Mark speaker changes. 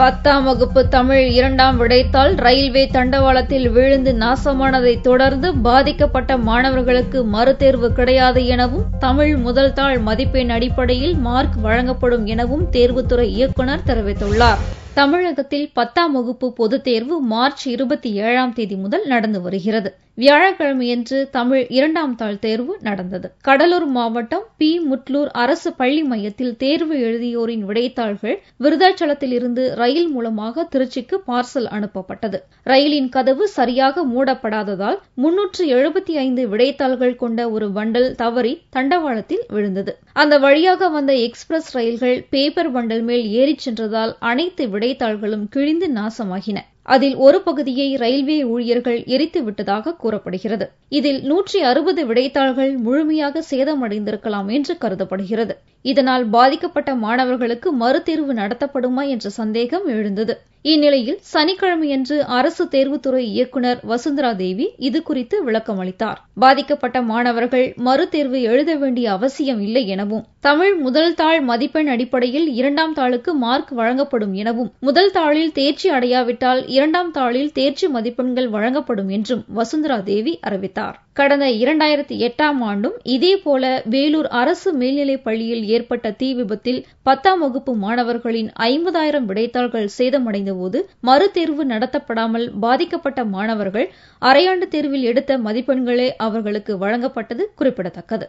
Speaker 1: பத்தாம் வகுப்பு தமிழ் இரண்டாம் விடைத்தால் ரயில்வே தண்டவாளத்தில் விழுந்து நாசமானதை தொடர்ந்து பாதிக்கப்பட்ட மாணவர்களுக்கு மறுதேர்வு கிடையாது எனவும் தமிழ் முதல் தாள் மதிப்பெண் அடிப்படையில் மார்க் வழங்கப்படும் எனவும் தேர்வுத்துறை இயக்குநர் தெரிவித்துள்ளார் தமிழகத்தில் பத்தாம் வகுப்பு பொதுத் தேர்வு மார்ச் இருபத்தி ஏழாம் தேதி முதல் நடந்து வருகிறது வியாழக்கிழமையன்று தமிழ் இரண்டாம் தாள் தேர்வு நடந்தது கடலூர் மாவட்டம் பி முட்லூர் அரசு பள்ளி மையத்தில் தேர்வு எழுதியோரின் விடைத்தாள்கள் விருதாச்சலத்தில் இருந்து ரயில் மூலமாக திருச்சிக்கு பார்சல் அனுப்பப்பட்டது ரயிலின் கதவு சரியாக மூடப்படாததால் முன்னூற்று எழுபத்தி ஐந்து விடைத்தாள்கள் கொண்ட ஒரு வண்டல் தவறி தண்டவாளத்தில் விழுந்தது அந்த வழியாக வந்த எக்ஸ்பிரஸ் ரயில்கள் பேப்பர் வண்டல் மேல் ஏறிச் சென்றதால் அனைத்து விடைத்தாள்களும் கிழிந்து நாசமாகின அதில் ஒரு பகுதியை ரயில்வே ஊழியர்கள் எரித்துவிட்டதாக கூறப்படுகிறது இதில் நூற்றி அறுபது விடைத்தாள்கள் முழுமையாக சேதமடைந்திருக்கலாம் என்று கருதப்படுகிறது இதனால் பாதிக்கப்பட்ட மாணவர்களுக்கு மறுதேர்வு நடத்தப்படுமா என்ற சந்தேகம் எழுந்தது இந்நிலையில் சனிக்கிழமையன்று அரசு தேர்வுத்துறை இயக்குநர் வசுந்தரா தேவி இதுகுறித்து விளக்கம் அளித்தார் பாதிக்கப்பட்ட மாணவர்கள் மறுதேர்வு எழுத வேண்டிய அவசியம் இல்லை எனவும் தமிழ் முதல் தாள் மதிப்பெண் அடிப்படையில் இரண்டாம் தாளுக்கு மார்க் வழங்கப்படும் எனவும் முதல் தாளில் தேர்ச்சி அடையாவிட்டால் இரண்டாம் தாளில் தேர்ச்சி மதிப்பெண்கள் வழங்கப்படும் என்றும் வசுந்தரா தேவி அறிவித்தார் கடந்த இரண்டாயிரத்தி எட்டாம் ஆண்டும் இதேபோல வேலூர் அரசு மேல்நிலைப் பள்ளியில் ஏற்பட்ட தீ விபத்தில் பத்தாம் வகுப்பு மாணவர்களின் ஐம்பதாயிரம் விடைத்தாள்கள் சேதமடைந்து அடைந்தபோது மறுதேர்வு நடத்தப்படாமல் பாதிக்கப்பட்ட மாணவர்கள் அரையாண்டு தேர்வில் எடுத்த மதிப்பெண்களே அவர்களுக்கு வழங்கப்பட்டது குறிப்பிடத்தக்கது